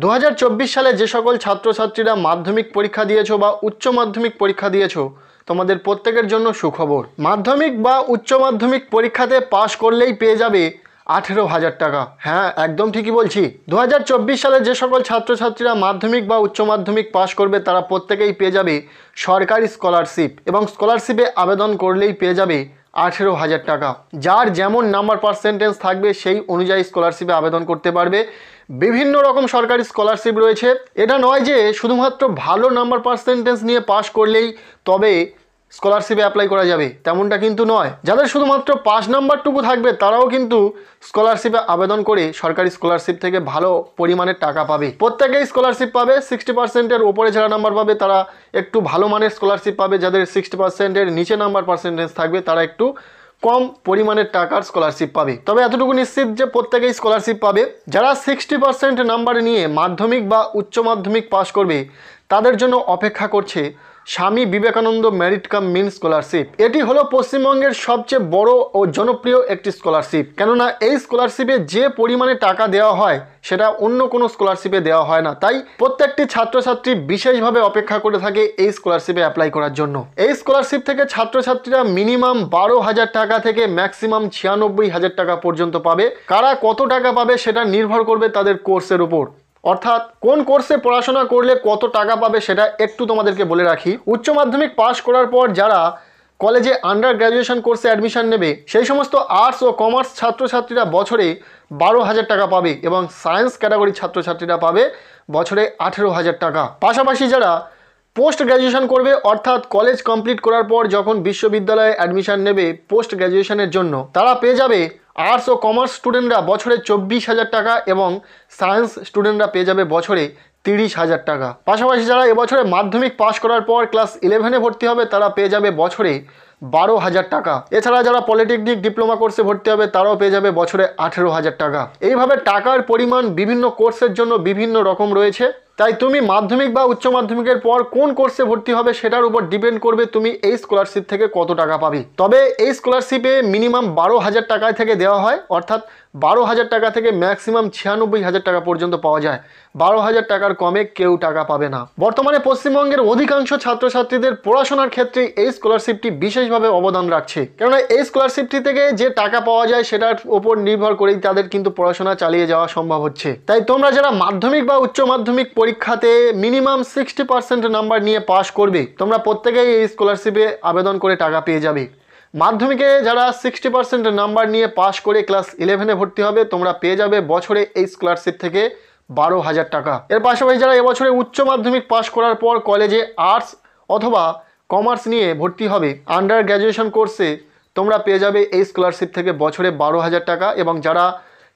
দু সালে যে সকল ছাত্রছাত্রীরা মাধ্যমিক পরীক্ষা দিয়েছো বা উচ্চ মাধ্যমিক পরীক্ষা দিয়েছো তোমাদের প্রত্যেকের জন্য সুখবর মাধ্যমিক বা উচ্চ মাধ্যমিক পরীক্ষাতে পাশ করলেই পেয়ে যাবে আঠেরো হাজার টাকা হ্যাঁ একদম ঠিকই বলছি দু সালে যে সকল ছাত্রছাত্রীরা মাধ্যমিক বা উচ্চ মাধ্যমিক পাশ করবে তারা প্রত্যেকেই পেয়ে যাবে সরকারি স্কলারশিপ এবং স্কলারশিপে আবেদন করলেই পেয়ে যাবে আঠেরো হাজার টাকা যার যেমন নাম্বার পার্সেন্টেজ থাকবে সেই অনুযায়ী স্কলারশিপে আবেদন করতে পারবে বিভিন্ন রকম সরকারি স্কলারশিপ রয়েছে এটা নয় যে শুধুমাত্র ভালো নাম্বার পার্সেন্টেজ নিয়ে পাশ করলেই তবে স্কলারশিপে অ্যাপ্লাই করা যাবে তেমনটা কিন্তু নয় যাদের শুধুমাত্র পাস নাম্বারটুকু থাকবে তারাও কিন্তু স্কলারশিপে আবেদন করে সরকারি স্কলারশিপ থেকে ভালো পরিমাণের টাকা পাবে প্রত্যেকেই স্কলারশিপ পাবে সিক্সটি পার্সেন্টের ওপরে যারা নাম্বার পাবে তারা একটু ভালো মানের স্কলারশিপ পাবে যাদের সিক্সটি পার্সেন্টের নিচে নাম্বার পার্সেন্টেজ থাকবে তারা একটু কম পরিমাণের টাকার স্কলারশিপ পাবে তবে এতটুকু নিশ্চিত যে প্রত্যেকেই স্কলারশিপ পাবে যারা সিক্সটি পার্সেন্ট নাম্বার নিয়ে মাধ্যমিক বা উচ্চ মাধ্যমিক পাশ করবে তাদের জন্য অপেক্ষা করছে Swami Vivekananda merit cum means scholarship এটি হলো পশ্চিমবঙ্গের সবচেয়ে বড় ও জনপ্রিয় একটি স্কলারশিপ কেননা এই স্কলারশিপে যে পরিমাণে টাকা দেওয়া হয় সেটা অন্য কোনো স্কলারশিপে দেওয়া হয় না তাই প্রত্যেকটি ছাত্রছাত্রী বিশেষভাবে অপেক্ষা করে থাকে এই স্কলারশিপে অ্যাপ্লাই করার জন্য এই স্কলারশিপ থেকে ছাত্রছাত্রীরা মিনিমাম বারো হাজার টাকা থেকে ম্যাক্সিমাম ছিয়ানব্বই হাজার টাকা পর্যন্ত পাবে কারা কত টাকা পাবে সেটা নির্ভর করবে তাদের কোর্সের উপর অর্থাৎ কোন কোর্সে পড়াশোনা করলে কত টাকা পাবে সেটা একটু তোমাদেরকে বলে রাখি উচ্চ মাধ্যমিক পাশ করার পর যারা কলেজে আন্ডার গ্র্যাজুয়েশন কোর্সে অ্যাডমিশান নেবে সেই সমস্ত আর্টস ও কমার্স ছাত্রছাত্রীরা বছরে বারো হাজার টাকা পাবে এবং সায়েন্স ক্যাটাগরির ছাত্রছাত্রীরা পাবে বছরে আঠেরো হাজার টাকা পাশাপাশি যারা পোস্ট গ্র্যাজুয়েশন করবে অর্থাৎ কলেজ কমপ্লিট করার পর যখন বিশ্ববিদ্যালয়ে অ্যাডমিশান নেবে পোস্ট গ্র্যাজুয়েশনের জন্য তারা পেয়ে যাবে আর্টস ও কমার্স স্টুডেন্টরা বছরে চব্বিশ হাজার টাকা এবং সায়েন্স স্টুডেন্টরা পেয়ে যাবে বছরে তিরিশ হাজার টাকা পাশাপাশি যারা এবছরে মাধ্যমিক পাশ করার পর ক্লাস ইলেভেনে ভর্তি হবে তারা পেয়ে যাবে বছরে বারো হাজার টাকা এছাড়া যারা পলিটেকনিক ডিপ্লোমা কোর্সে ভর্তি হবে তারাও পেয়ে যাবে বছরে আঠেরো হাজার টাকা এইভাবে টাকার পরিমাণ বিভিন্ন কোর্সের জন্য বিভিন্ন রকম রয়েছে তাই তুমি মাধ্যমিক বা উচ্চ মাধ্যমিকের পর কোন কোর্সে ভর্তি হবে সেটার উপর ডিপেন্ড করবে তুমি এই স্কলারশিপ থেকে কত টাকা পাবে তবে এই স্কলারশিপে মিনিমাম বারো হাজার টাকায় থেকে দেওয়া হয় অর্থাৎ বারো হাজার টাকা থেকে ম্যাক্সিমাম ছিয়ানব্বই হাজার টাকা পর্যন্ত পাওয়া যায় বারো হাজার টাকার কমে কেউ টাকা পাবে না বর্তমানে পশ্চিমবঙ্গের অধিকাংশ ছাত্রছাত্রীদের পড়াশোনার ক্ষেত্রে এই স্কলারশিপটি বিশেষভাবে অবদান রাখছে কেননা এই স্কলারশিপটি থেকে যে টাকা পাওয়া যায় সেটার ওপর নির্ভর করেই তাদের কিন্তু পড়াশোনা চালিয়ে যাওয়া সম্ভব হচ্ছে তাই তোমরা যারা মাধ্যমিক বা উচ্চ মাধ্যমিক পরীক্ষাতে মিনিমাম সিক্সটি পার্সেন্ট নাম্বার নিয়ে পাশ করবে তোমরা প্রত্যেকেই এই স্কলারশিপে আবেদন করে টাকা পেয়ে যাবে মাধ্যমিকে যারা সিক্সটি পারসেন্ট নাম্বার নিয়ে পাশ করে ক্লাস ইলেভেনে ভর্তি হবে তোমরা পেয়ে যাবে বছরে এই স্কলারশিপ থেকে বারো হাজার টাকা এর পাশাপাশি যারা এবছরে উচ্চ মাধ্যমিক পাশ করার পর কলেজে আর্টস অথবা কমার্স নিয়ে ভর্তি হবে আন্ডার গ্র্যাজুয়েশন কোর্সে তোমরা পেয়ে যাবে এই স্কলারশিপ থেকে বছরে বারো হাজার টাকা এবং যারা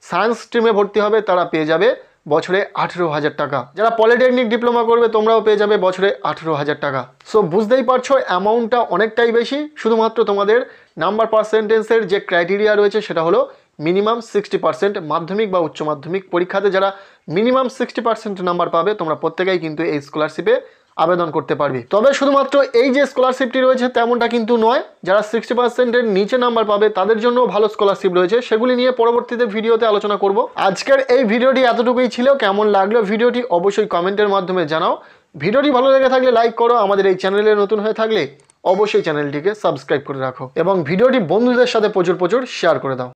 সায়েন্স স্ট্রিমে ভর্তি হবে তারা পেয়ে যাবে বছরে আঠেরো হাজার টাকা যারা পলিটেকনিক ডিপ্লোমা করবে তোমরাও পেয়ে যাবে বছরে আঠেরো হাজার টাকা সো বুঝতেই পারছো অ্যামাউন্টটা অনেকটাই বেশি শুধুমাত্র তোমাদের নাম্বার পার্সেন্টেন্সের যে ক্রাইটেরিয়া রয়েছে সেটা হলো মিনিমাম সিক্সটি পার্সেন্ট মাধ্যমিক বা উচ্চ মাধ্যমিক পরীক্ষাতে যারা মিনিমাম সিক্সটি পার্সেন্ট নাম্বার পাবে তোমরা প্রত্যেকেই কিন্তু এই স্কলারশিপে আবেদন করতে পারবি তবে শুধুমাত্র এই যে স্কলারশিপটি রয়েছে তেমনটা কিন্তু নয় যারা সিক্সটি পার্সেন্টের নিচে নাম্বার পাবে তাদের জন্য ভালো স্কলারশিপ রয়েছে সেগুলি নিয়ে পরবর্তীতে ভিডিওতে আলোচনা করব আজকের এই ভিডিওটি এতটুকুই ছিল কেমন লাগলো ভিডিওটি অবশ্যই কমেন্টের মাধ্যমে জানাও ভিডিওটি ভালো লেগে থাকলে লাইক করো আমাদের এই চ্যানেলে নতুন হয়ে থাকলে অবশ্যই চ্যানেলটিকে সাবস্ক্রাইব করে রাখো এবং ভিডিওটি বন্ধুদের সাথে প্রচুর প্রচুর শেয়ার করে দাও